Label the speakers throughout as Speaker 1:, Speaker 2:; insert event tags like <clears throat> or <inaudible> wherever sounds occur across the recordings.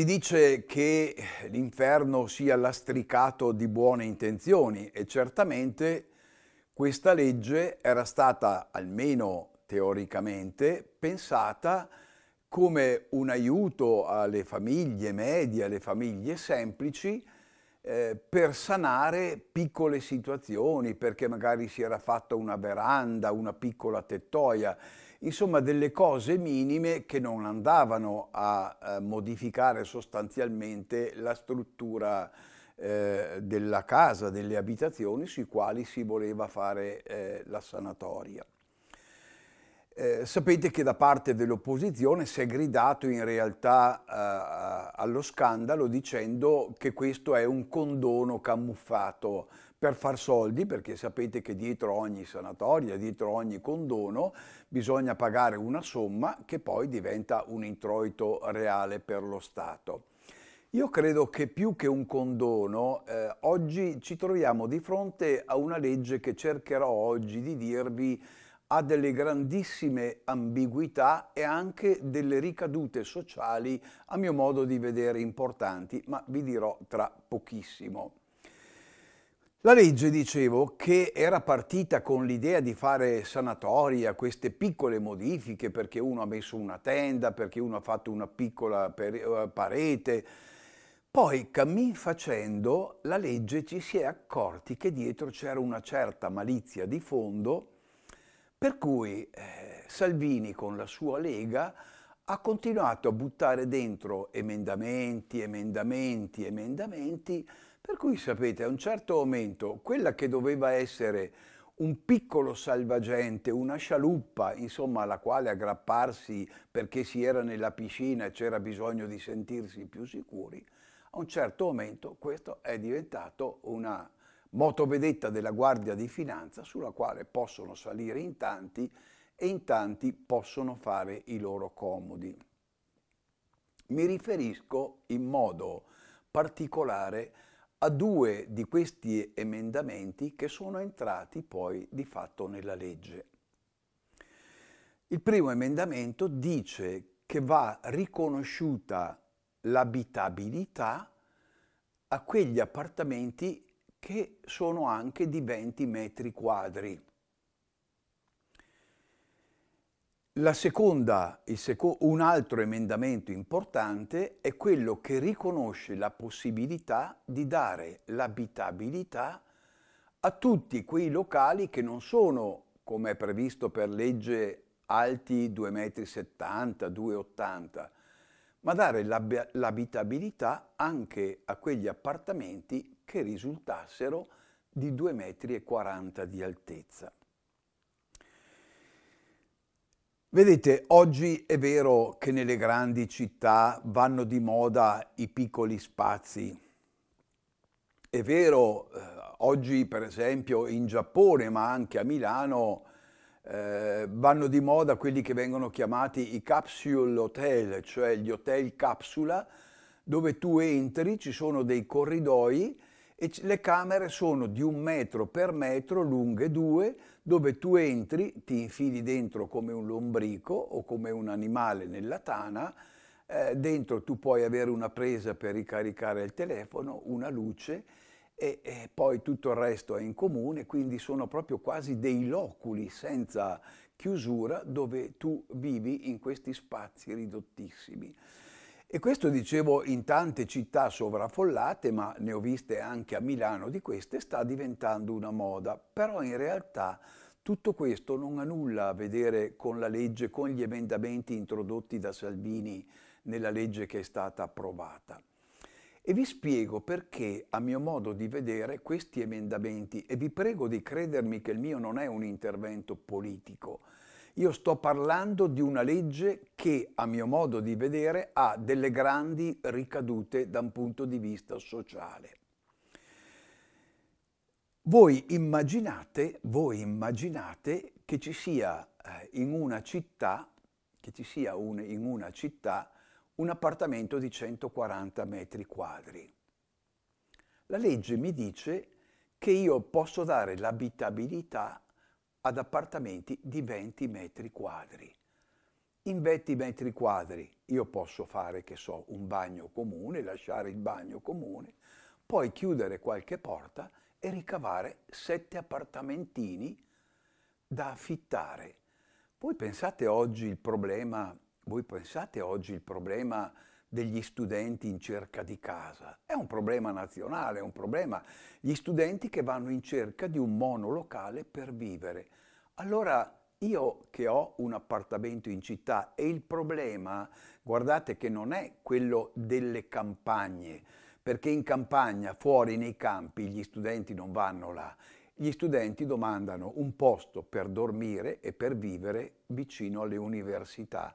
Speaker 1: Si dice che l'inferno sia lastricato di buone intenzioni e certamente questa legge era stata, almeno teoricamente, pensata come un aiuto alle famiglie medie, alle famiglie semplici, eh, per sanare piccole situazioni, perché magari si era fatta una veranda, una piccola tettoia insomma delle cose minime che non andavano a, a eh, modificare sostanzialmente la struttura eh, della casa, delle abitazioni sui quali si voleva fare eh, la sanatoria. Eh, sapete che da parte dell'opposizione si è gridato in realtà eh, allo scandalo dicendo che questo è un condono camuffato per far soldi, perché sapete che dietro ogni sanatoria, dietro ogni condono, bisogna pagare una somma che poi diventa un introito reale per lo Stato. Io credo che più che un condono, eh, oggi ci troviamo di fronte a una legge che cercherò oggi di dirvi ha delle grandissime ambiguità e anche delle ricadute sociali, a mio modo di vedere, importanti, ma vi dirò tra pochissimo. La legge, dicevo, che era partita con l'idea di fare sanatoria, queste piccole modifiche, perché uno ha messo una tenda, perché uno ha fatto una piccola eh, parete, poi, cammin facendo, la legge ci si è accorti che dietro c'era una certa malizia di fondo per cui eh, Salvini con la sua Lega ha continuato a buttare dentro emendamenti, emendamenti, emendamenti, per cui sapete, a un certo momento quella che doveva essere un piccolo salvagente, una scialuppa, insomma, alla quale aggrapparsi perché si era nella piscina e c'era bisogno di sentirsi più sicuri, a un certo momento questo è diventato una motovedetta della Guardia di Finanza sulla quale possono salire in tanti e in tanti possono fare i loro comodi. Mi riferisco in modo particolare a due di questi emendamenti che sono entrati poi di fatto nella legge. Il primo emendamento dice che va riconosciuta l'abitabilità a quegli appartamenti che sono anche di 20 metri quadri. Seconda, seco, un altro emendamento importante è quello che riconosce la possibilità di dare l'abitabilità a tutti quei locali che non sono, come è previsto per legge, alti 2,70 m, 2,80 ma dare l'abitabilità anche a quegli appartamenti che risultassero di 2,40 metri di altezza. Vedete, oggi è vero che nelle grandi città vanno di moda i piccoli spazi. È vero, eh, oggi per esempio in Giappone, ma anche a Milano, eh, vanno di moda quelli che vengono chiamati i capsule hotel, cioè gli hotel capsula, dove tu entri, ci sono dei corridoi e le camere sono di un metro per metro, lunghe due, dove tu entri, ti infili dentro come un lombrico o come un animale nella tana, eh, dentro tu puoi avere una presa per ricaricare il telefono, una luce e, e, poi tutto il resto è in comune, quindi sono proprio quasi dei loculi senza chiusura dove tu vivi in questi spazi ridottissimi. E questo dicevo in tante città sovraffollate, ma ne ho viste anche a Milano di queste, sta diventando una moda. Però in realtà tutto questo non ha nulla a vedere con la legge, con gli emendamenti introdotti da Salvini nella legge che è stata approvata. E vi spiego perché, a mio modo di vedere, questi emendamenti, e vi prego di credermi che il mio non è un intervento politico, io sto parlando di una legge che, a mio modo di vedere, ha delle grandi ricadute da un punto di vista sociale. Voi immaginate, voi immaginate che ci sia eh, in una città, un, in una città un appartamento di 140 metri quadri. La legge mi dice che io posso dare l'abitabilità ad appartamenti di 20 metri quadri. In 20 metri quadri io posso fare, che so, un bagno comune, lasciare il bagno comune, poi chiudere qualche porta e ricavare sette appartamentini da affittare. Voi pensate oggi il problema, voi pensate oggi il problema degli studenti in cerca di casa. È un problema nazionale, è un problema. Gli studenti che vanno in cerca di un monolocale per vivere. Allora io che ho un appartamento in città e il problema, guardate che non è quello delle campagne, perché in campagna, fuori nei campi, gli studenti non vanno là. Gli studenti domandano un posto per dormire e per vivere vicino alle università.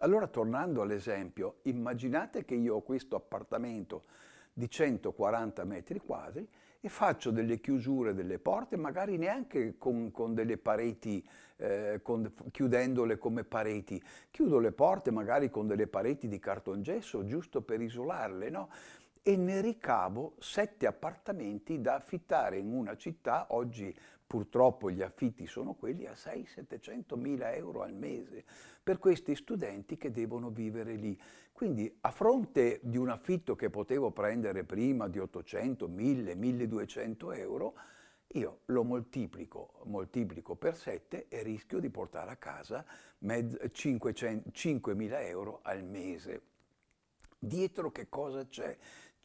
Speaker 1: Allora, tornando all'esempio, immaginate che io ho questo appartamento di 140 metri quadri e faccio delle chiusure delle porte, magari neanche con, con delle pareti, eh, con, chiudendole come pareti. Chiudo le porte magari con delle pareti di cartongesso, giusto per isolarle, no? e ne ricavo sette appartamenti da affittare in una città, oggi purtroppo gli affitti sono quelli a 600 700 mila euro al mese, per questi studenti che devono vivere lì. Quindi a fronte di un affitto che potevo prendere prima di 800, 1000, 1200 euro, io lo moltiplico, moltiplico per 7 e rischio di portare a casa 5.000 euro al mese. Dietro che cosa c'è?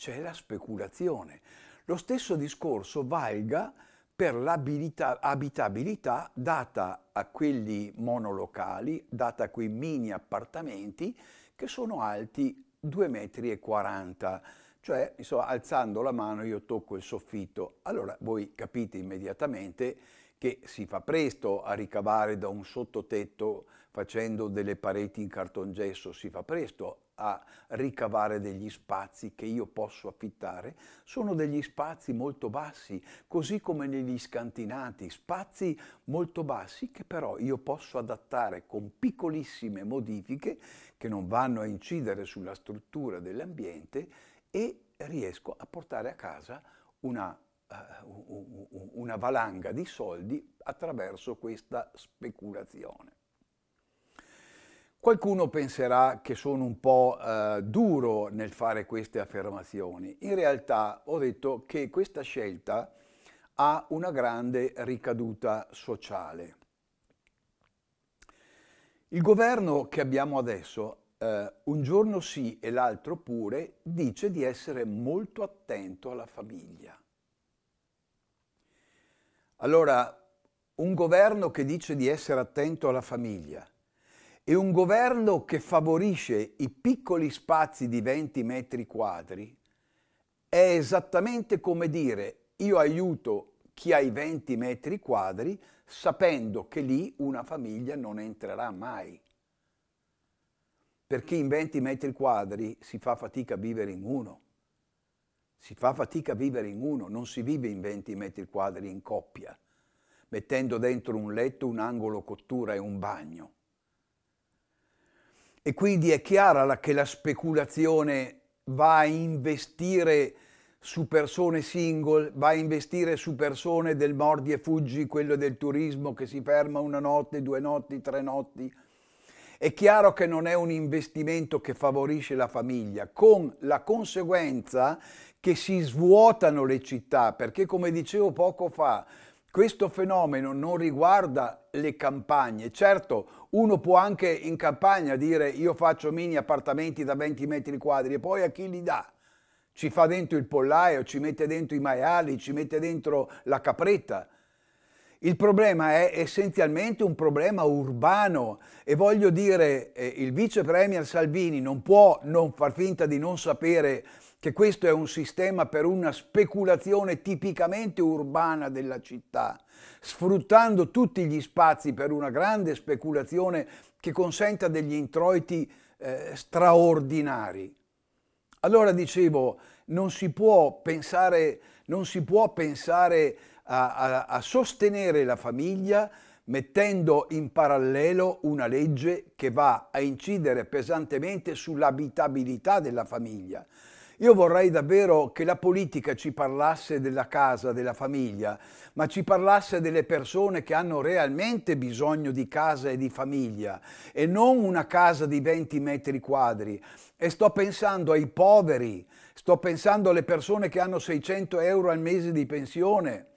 Speaker 1: c'è la speculazione. Lo stesso discorso valga per l'abitabilità data a quelli monolocali, data a quei mini appartamenti che sono alti 2,40 metri. Cioè, insomma, alzando la mano io tocco il soffitto. Allora voi capite immediatamente che si fa presto a ricavare da un sottotetto facendo delle pareti in cartongesso, si fa presto a ricavare degli spazi che io posso affittare, sono degli spazi molto bassi, così come negli scantinati, spazi molto bassi che però io posso adattare con piccolissime modifiche che non vanno a incidere sulla struttura dell'ambiente e riesco a portare a casa una eh, una valanga di soldi attraverso questa speculazione. Qualcuno penserà che sono un po' eh, duro nel fare queste affermazioni. In realtà ho detto che questa scelta ha una grande ricaduta sociale. Il governo che abbiamo adesso, eh, un giorno sì e l'altro pure, dice di essere molto attento alla famiglia allora, un governo che dice di essere attento alla famiglia e un governo che favorisce i piccoli spazi di 20 metri quadri è esattamente come dire io aiuto chi ha i 20 metri quadri sapendo che lì una famiglia non entrerà mai. Perché in 20 metri quadri si fa fatica a vivere in uno. Si fa fatica a vivere in uno, non si vive in 20 metri quadri in coppia, mettendo dentro un letto, un angolo cottura e un bagno. E quindi è chiara che la speculazione va a investire su persone single, va a investire su persone del mordi e fuggi, quello del turismo che si ferma una notte, due notti, tre notti è chiaro che non è un investimento che favorisce la famiglia, con la conseguenza che si svuotano le città, perché come dicevo poco fa, questo fenomeno non riguarda le campagne. Certo, uno può anche in campagna dire io faccio mini appartamenti da 20 metri quadri e poi a chi li dà? Ci fa dentro il pollaio, ci mette dentro i maiali, ci mette dentro la capretta. Il problema è essenzialmente un problema urbano e voglio dire, eh, il vice premier Salvini non può non far finta di non sapere che questo è un sistema per una speculazione tipicamente urbana della città, sfruttando tutti gli spazi per una grande speculazione che consenta degli introiti eh, straordinari. Allora dicevo, non si può pensare, non si può pensare a, a, a sostenere la famiglia mettendo in parallelo una legge che va a incidere pesantemente sull'abitabilità della famiglia. Io vorrei davvero che la politica ci parlasse della casa, della famiglia, ma ci parlasse delle persone che hanno realmente bisogno di casa e di famiglia e non una casa di 20 metri quadri. E sto pensando ai poveri, sto pensando alle persone che hanno 600 euro al mese di pensione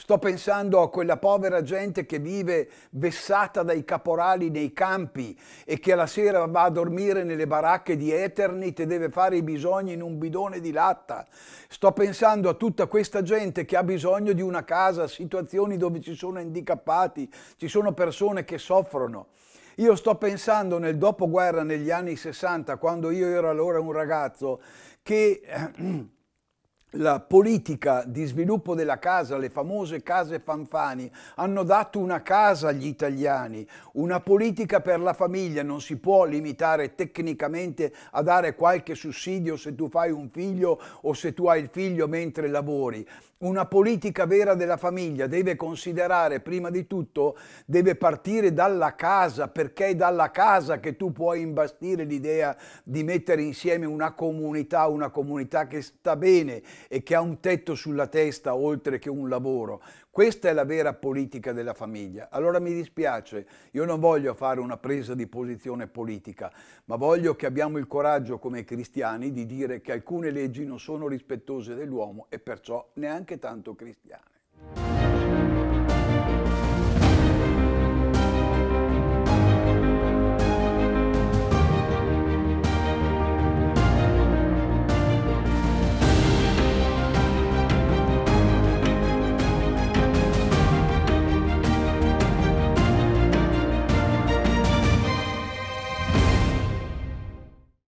Speaker 1: Sto pensando a quella povera gente che vive vessata dai caporali nei campi e che alla sera va a dormire nelle baracche di Eternit e deve fare i bisogni in un bidone di latta. Sto pensando a tutta questa gente che ha bisogno di una casa, situazioni dove ci sono handicappati, ci sono persone che soffrono. Io sto pensando nel dopoguerra negli anni 60, quando io ero allora un ragazzo, che... <clears throat> la politica di sviluppo della casa, le famose case fanfani, hanno dato una casa agli italiani, una politica per la famiglia, non si può limitare tecnicamente a dare qualche sussidio se tu fai un figlio o se tu hai il figlio mentre lavori. Una politica vera della famiglia deve considerare prima di tutto, deve partire dalla casa, perché è dalla casa che tu puoi imbastire l'idea di mettere insieme una comunità, una comunità che sta bene e che ha un tetto sulla testa oltre che un lavoro. Questa è la vera politica della famiglia. Allora mi dispiace, io non voglio fare una presa di posizione politica, ma voglio che abbiamo il coraggio come cristiani di dire che alcune leggi non sono rispettose dell'uomo e perciò neanche tanto cristiane.